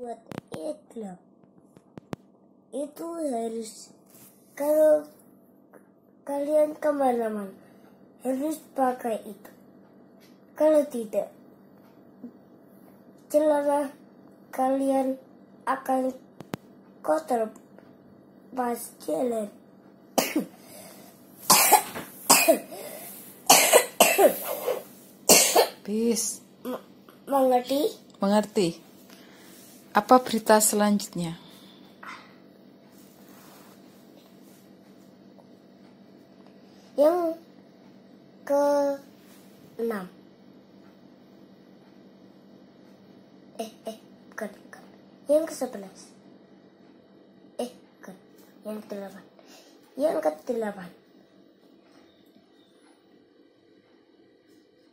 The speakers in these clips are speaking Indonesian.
buat iklan itu harus kalau kalian kemana-mana harus pakai itu kalau tidak celana kalian akan kotor pas jalan bis mengerti mengerti apa berita selanjutnya? Yang ke enam. Eh, eh, bukan, bukan. Yang ke sebelas. Eh, bukan. Yang ke delapan. Yang ke delapan.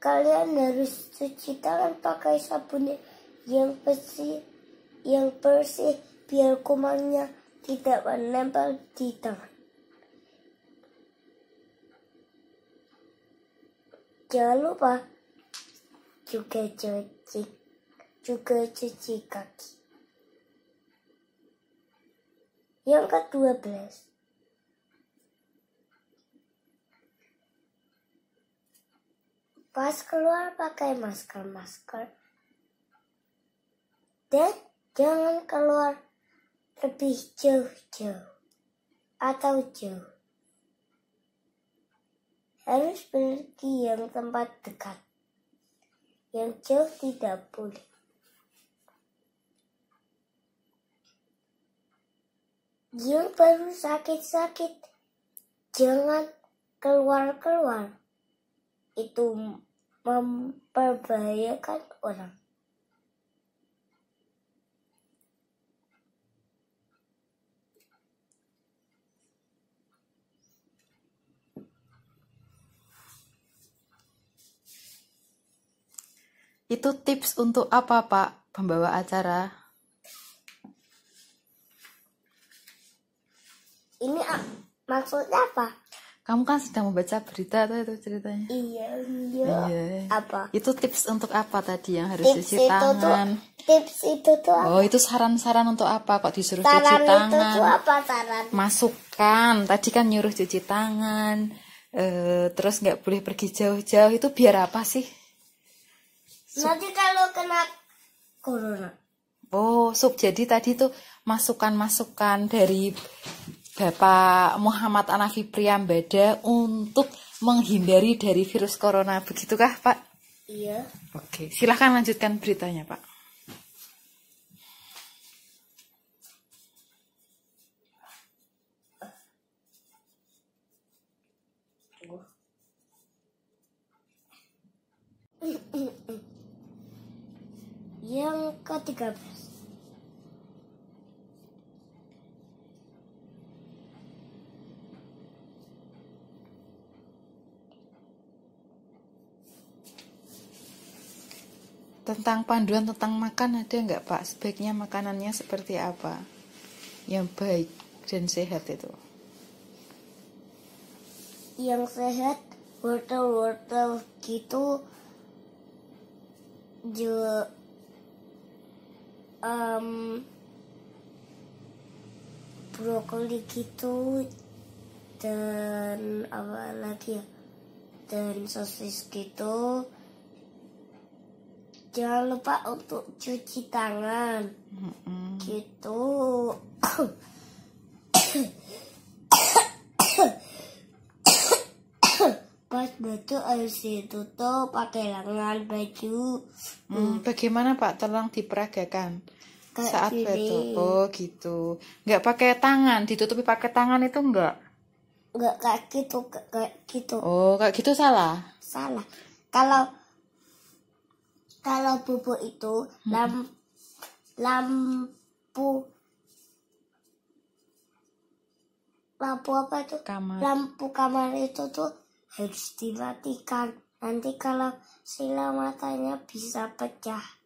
Kalian harus cuci tangan pakai sabun yang bersih yang bersih biar kumannya tidak menempel di tangan. Jangan lupa juga cuci juga cuci kaki. Yang ke-12 Pas keluar pakai masker-masker dan Jangan keluar lebih jauh-jauh atau jauh. Harus pergi yang tempat dekat. Yang jauh tidak boleh. Yang baru sakit-sakit, jangan keluar-keluar. Itu memperbahayakan orang. Itu tips untuk apa, Pak? Pembawa acara. Ini ah, maksudnya apa? Kamu kan sedang membaca berita atau itu ceritanya? Iya, iya. iya. Apa? Itu tips untuk apa tadi yang harus tips cuci tangan? Tuh, tips itu tuh apa? Oh, itu saran-saran untuk apa kok disuruh saran cuci tangan? itu tuh apa saran? Masukan. Tadi kan nyuruh cuci tangan. uh, terus nggak boleh pergi jauh-jauh. Itu biar apa sih? Nanti kalau kena corona. Oh, sup. Jadi tadi tuh masukan-masukan dari Bapak Muhammad Anafi Priambada untuk menghindari dari virus corona. Begitukah, Pak? Iya. Oke, silahkan lanjutkan beritanya, Pak. Uh ke-13. Tentang panduan tentang makan ada nggak Pak? Sebaiknya makanannya seperti apa? Yang baik dan sehat itu. Yang sehat wortel-wortel gitu juga um, brokoli gitu dan apa lagi ya dan sosis gitu jangan lupa untuk cuci tangan mm -hmm. gitu itu harus eh, ditutup pakai lengan baju. Hmm, bagaimana Pak? Tolong diperagakan Kayak saat gini. betul. Oh gitu. Gak pakai tangan, ditutupi pakai tangan itu enggak? Enggak kayak gitu, kayak gitu. Oh, kayak gitu salah? Salah. Kalau kalau bubuk itu hmm. lam, lampu lampu apa itu? Kamar. Lampu kamar itu tuh harus dilatihkan. Nanti kalau sila matanya bisa pecah.